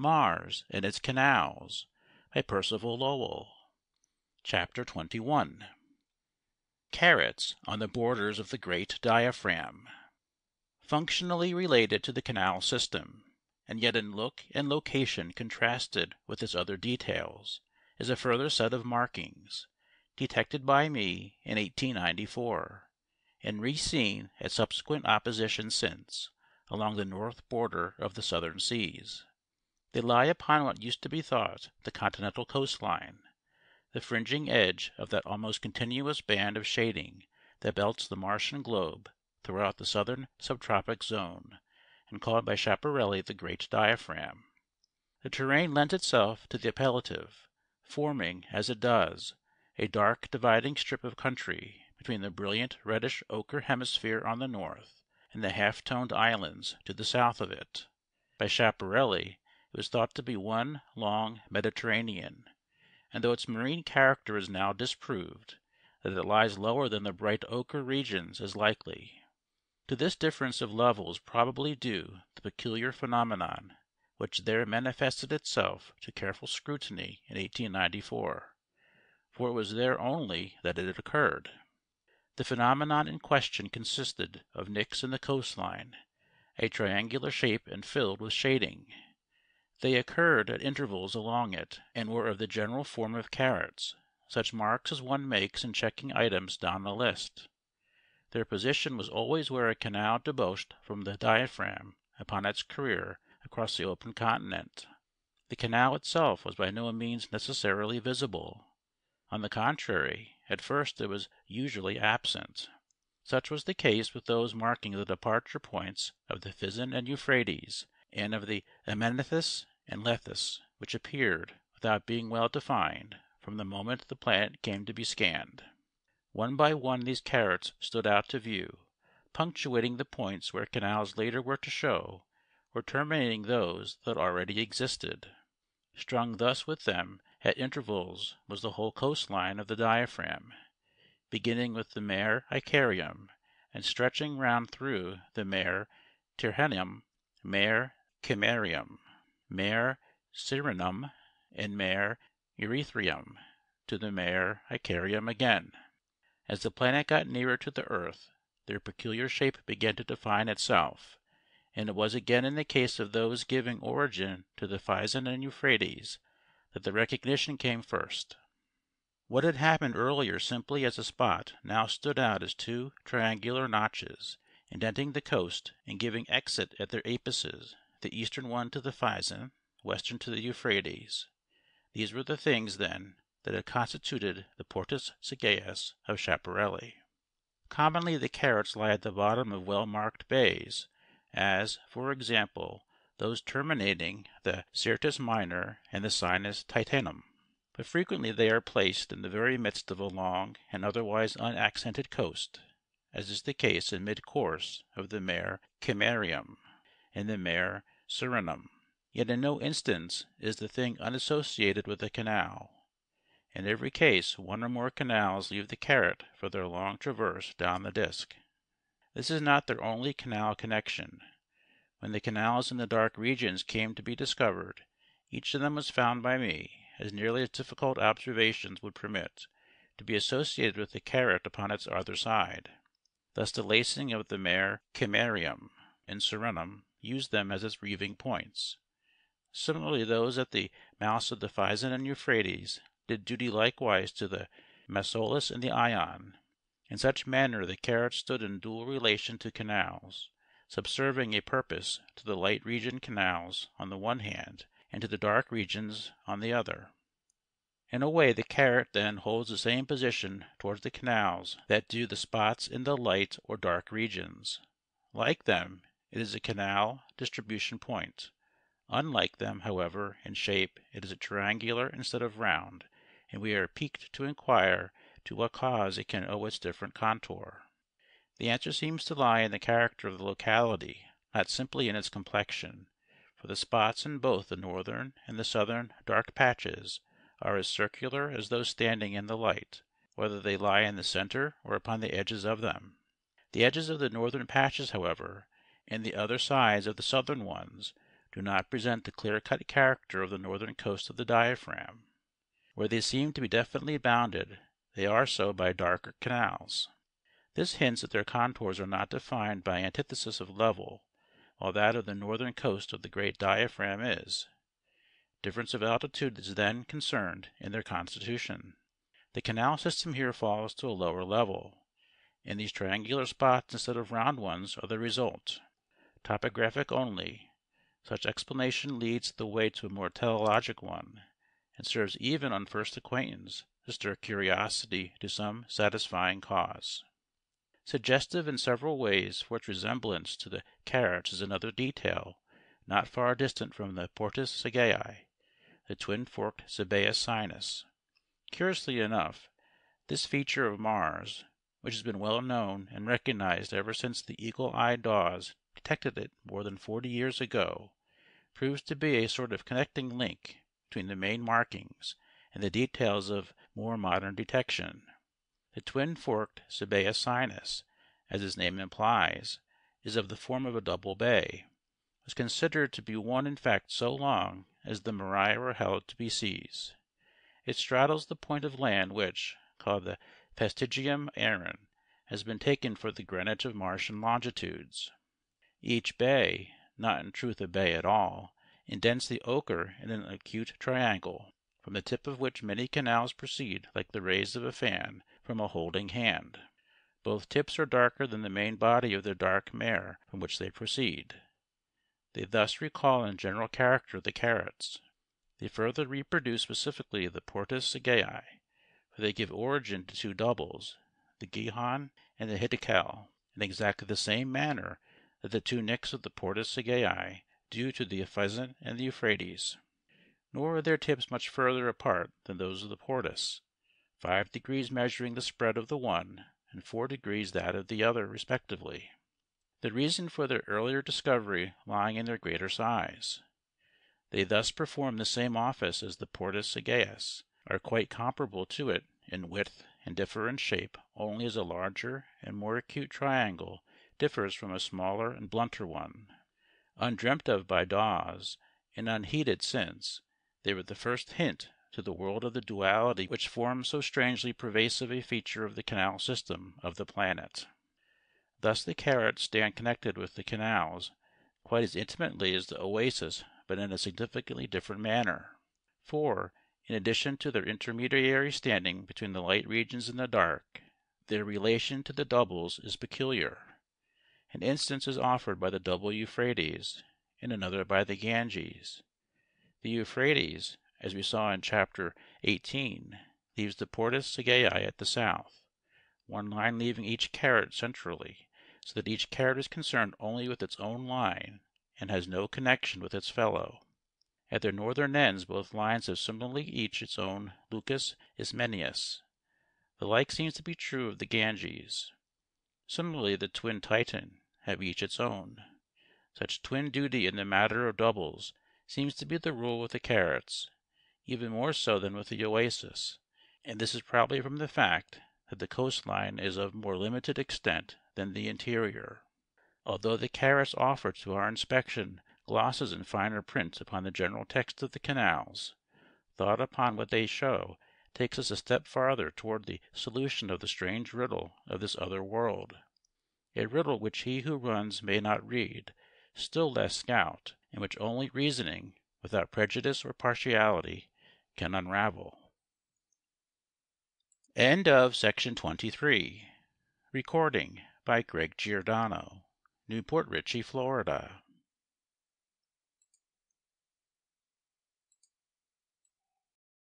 MARS AND ITS CANALS By PERCIVAL LOWELL CHAPTER XXI Carrots on the borders of the great diaphragm Functionally related to the canal system, and yet in look and location contrasted with its other details, is a further set of markings, detected by me in 1894, and reseen at subsequent opposition since, along the north border of the Southern Seas. They lie upon what used to be thought the continental coast line, the fringing edge of that almost continuous band of shading that belts the Martian globe throughout the southern subtropic zone, and called by Schiaparelli the Great Diaphragm. The terrain lent itself to the appellative, forming, as it does, a dark dividing strip of country between the brilliant reddish ochre hemisphere on the north and the half toned islands to the south of it. By Schiaparelli it was thought to be one long Mediterranean, and though its marine character is now disproved, that it lies lower than the bright ochre regions is likely. To this difference of level is probably due the peculiar phenomenon which there manifested itself to careful scrutiny in 1894, for it was there only that it occurred. The phenomenon in question consisted of nicks in the coast line, a triangular shape and filled with shading. They occurred at intervals along it and were of the general form of carrots, such marks as one makes in checking items down a list. Their position was always where a canal debouched from the diaphragm upon its career across the open continent. The canal itself was by no means necessarily visible. On the contrary, at first it was usually absent. Such was the case with those marking the departure points of the Phizon and Euphrates and of the Amenophis and lethus, which appeared, without being well defined, from the moment the planet came to be scanned. One by one these carrots stood out to view, punctuating the points where canals later were to show or terminating those that already existed. Strung thus with them at intervals was the whole coast line of the diaphragm, beginning with the Mare Icarium and stretching round through the Mare Tyrrhenum, Mare Cimmerium. Mare Cyrenum and Mare Erythræum to the Mare Icarium again. As the planet got nearer to the earth their peculiar shape began to define itself, and it was again in the case of those giving origin to the Phasis and Euphrates that the recognition came first. What had happened earlier simply as a spot now stood out as two triangular notches, indenting the coast and giving exit at their apices the eastern one to the Fezzan, western to the Euphrates. These were the things, then, that had constituted the Portus Sigeus of Schiaparelli. Commonly the carrots lie at the bottom of well marked bays, as, for example, those terminating the Syrtis Minor and the Sinus Titanum; but frequently they are placed in the very midst of a long and otherwise unaccented coast, as is the case in mid course of the Mare Cimmerium and the mare Surinam. Yet in no instance is the thing unassociated with a canal. In every case one or more canals leave the carrot for their long traverse down the disk. This is not their only canal connection. When the canals in the dark regions came to be discovered, each of them was found by me, as nearly as difficult observations would permit, to be associated with the carrot upon its other side. Thus the lacing of the mare Cimmerium and Surinam used them as its reaving points. Similarly those at the mouths of the Pison and Euphrates did duty likewise to the Mesolus and the Ion. In such manner the carrots stood in dual relation to canals, subserving a purpose to the light region canals on the one hand and to the dark regions on the other. In a way the carrot then holds the same position towards the canals that do the spots in the light or dark regions. Like them. It is a canal distribution point. Unlike them, however, in shape it is triangular instead of round, and we are piqued to inquire to what cause it can owe its different contour. The answer seems to lie in the character of the locality, not simply in its complexion, for the spots in both the northern and the southern dark patches are as circular as those standing in the light, whether they lie in the centre or upon the edges of them. The edges of the northern patches, however and the other sides of the southern ones do not present the clear cut character of the northern coast of the diaphragm. Where they seem to be definitely bounded, they are so by darker canals. This hints that their contours are not defined by antithesis of level, while that of the northern coast of the great diaphragm is. Difference of altitude is then concerned in their constitution. The canal system here falls to a lower level, and these triangular spots instead of round ones are the result topographic only, such explanation leads the way to a more teleologic one, and serves even on first acquaintance to stir curiosity to some satisfying cause. Suggestive in several ways for its resemblance to the carrots is another detail not far distant from the Portus Sagaii, the twin forked Cebæus Sinus. Curiously enough, this feature of Mars, which has been well known and recognized ever since the eagle eyed daws detected it more than forty years ago, proves to be a sort of connecting link between the main markings and the details of more modern detection. The twin forked Cebæus sinus, as its name implies, is of the form of a double bay, was considered to be one in fact so long as the Maria were held to be seas. It straddles the point of land which, called the Vestigium Aran, has been taken for the Greenwich of Martian longitudes. Each bay not in truth a bay at all indents the ochre in an acute triangle, from the tip of which many canals proceed like the rays of a fan from a holding hand. Both tips are darker than the main body of the dark mare from which they proceed. They thus recall in general character the carrots. They further reproduce specifically the Portus Sigaei, for they give origin to two doubles, the Gihon and the Hiddekel, in exactly the same manner that the two nicks of the Portus Segei due to the Epheson and the Euphrates. Nor are their tips much further apart than those of the Portus, five degrees measuring the spread of the one and four degrees that of the other respectively; the reason for their earlier discovery lying in their greater size. They thus perform the same office as the Portus Segeius, are quite comparable to it in width, and differ in shape only as a larger and more acute triangle differs from a smaller and blunter one. Undreamt of by Dawes, and unheeded since, they were the first hint to the world of the duality which forms so strangely pervasive a feature of the canal system of the planet. Thus the carrots stand connected with the canals quite as intimately as the oasis but in a significantly different manner. For, in addition to their intermediary standing between the light regions and the dark, their relation to the doubles is peculiar. An instance is offered by the double Euphrates, and another by the Ganges. The Euphrates, as we saw in Chapter XVIII, leaves the Portus Segii at the south, one line leaving each carrot centrally, so that each carrot is concerned only with its own line and has no connection with its fellow. At their northern ends both lines have similarly each its own Lucus Ismenius. The like seems to be true of the Ganges. Similarly the twin Titan have each its own. Such twin duty in the matter of doubles seems to be the rule with the Carrots, even more so than with the Oasis, and this is probably from the fact that the coast line is of more limited extent than the interior, although the Carrots offer to our inspection glosses in finer print upon the general text of the canals, thought upon what they show takes us a step farther toward the solution of the strange riddle of this other world a riddle which he who runs may not read, still less scout, and which only reasoning, without prejudice or partiality, can unravel. End of 23. Recording by Greg Giordano] NEWPORT RICHEY, FLORIDA.